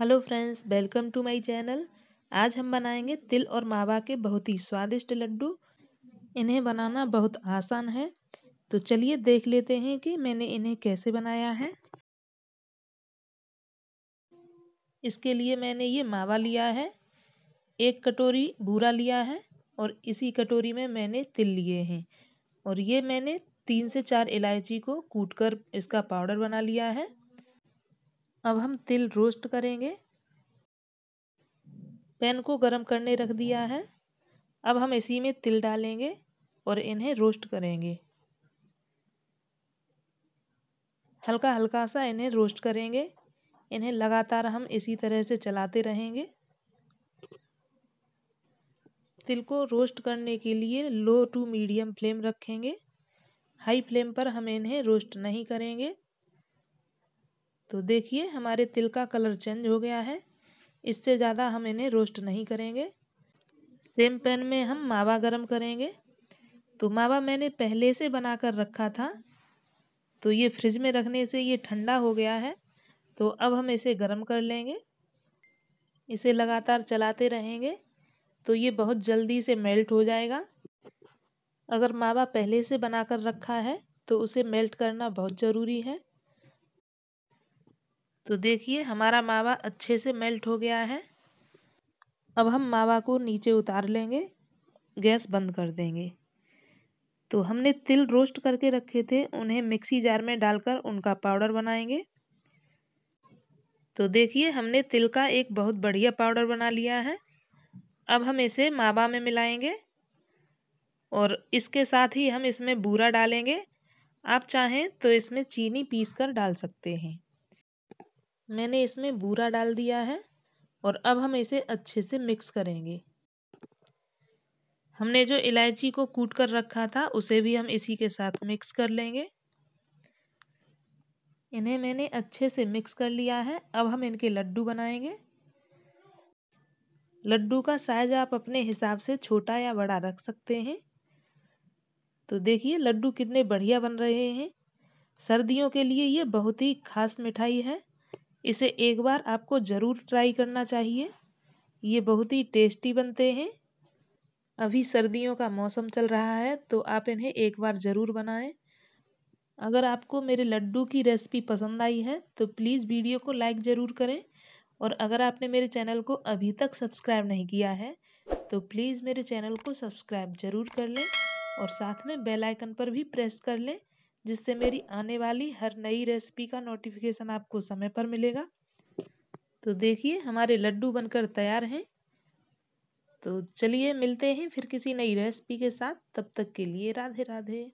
hello friends welcome to my channel आज हम बनाएंगे तिल और मावा के बहुत ही स्वादिष्ट लड्डू इन्हें बनाना बहुत आसान है तो चलिए देख लेते हैं कि मैंने इन्हें कैसे बनाया है इसके लिए मैंने ये मावा लिया है एक कटोरी भूरा लिया है और इसी कटोरी में मैंने तिल लिए हैं और ये मैंने तीन से चार इलायची को कूट कर इसका पाउडर बना लिया है अब हम तिल रोस्ट करेंगे पैन को गरम करने रख दिया है अब हम इसी में तिल डालेंगे और इन्हें रोस्ट करेंगे हल्का हल्का सा इन्हें रोस्ट करेंगे इन्हें लगातार हम इसी तरह से चलाते रहेंगे तिल को रोस्ट करने के लिए लो टू मीडियम फ्लेम रखेंगे हाई फ्लेम पर हम इन्हें रोस्ट नहीं करेंगे तो देखिए हमारे तिल का कलर चेंज हो गया है इससे ज़्यादा हम इन्हें रोस्ट नहीं करेंगे सेम पैन में हम मावा गरम करेंगे तो मावा मैंने पहले से बना कर रखा था तो ये फ्रिज में रखने से ये ठंडा हो गया है तो अब हम इसे गरम कर लेंगे इसे लगातार चलाते रहेंगे तो ये बहुत जल्दी से मेल्ट हो जाएगा अगर मावा पहले से बना कर रखा है तो उसे मेल्ट करना बहुत ज़रूरी है तो देखिए हमारा मावा अच्छे से मेल्ट हो गया है अब हम मावा को नीचे उतार लेंगे गैस बंद कर देंगे तो हमने तिल रोस्ट करके रखे थे उन्हें मिक्सी जार में डालकर उनका पाउडर बनाएंगे तो देखिए हमने तिल का एक बहुत बढ़िया पाउडर बना लिया है अब हम इसे मावा में मिलाएंगे और इसके साथ ही हम इसमें बूरा डालेंगे आप चाहें तो इसमें चीनी पीस कर डाल सकते हैं मैंने इसमें बूरा डाल दिया है और अब हम इसे अच्छे से मिक्स करेंगे हमने जो इलायची को कूट कर रखा था उसे भी हम इसी के साथ मिक्स कर लेंगे इन्हें मैंने अच्छे से मिक्स कर लिया है अब हम इनके लड्डू बनाएंगे लड्डू का साइज आप अपने हिसाब से छोटा या बड़ा रख सकते हैं तो देखिए लड्डू कितने बढ़िया बन रहे हैं सर्दियों के लिए ये बहुत ही खास मिठाई है इसे एक बार आपको ज़रूर ट्राई करना चाहिए ये बहुत ही टेस्टी बनते हैं अभी सर्दियों का मौसम चल रहा है तो आप इन्हें एक बार ज़रूर बनाएं अगर आपको मेरे लड्डू की रेसिपी पसंद आई है तो प्लीज़ वीडियो को लाइक ज़रूर करें और अगर आपने मेरे चैनल को अभी तक सब्सक्राइब नहीं किया है तो प्लीज़ मेरे चैनल को सब्सक्राइब ज़रूर कर लें और साथ में बेल आइकन पर भी प्रेस कर लें जिससे मेरी आने वाली हर नई रेसिपी का नोटिफिकेशन आपको समय पर मिलेगा तो देखिए हमारे लड्डू बनकर तैयार हैं तो चलिए मिलते हैं फिर किसी नई रेसिपी के साथ तब तक के लिए राधे राधे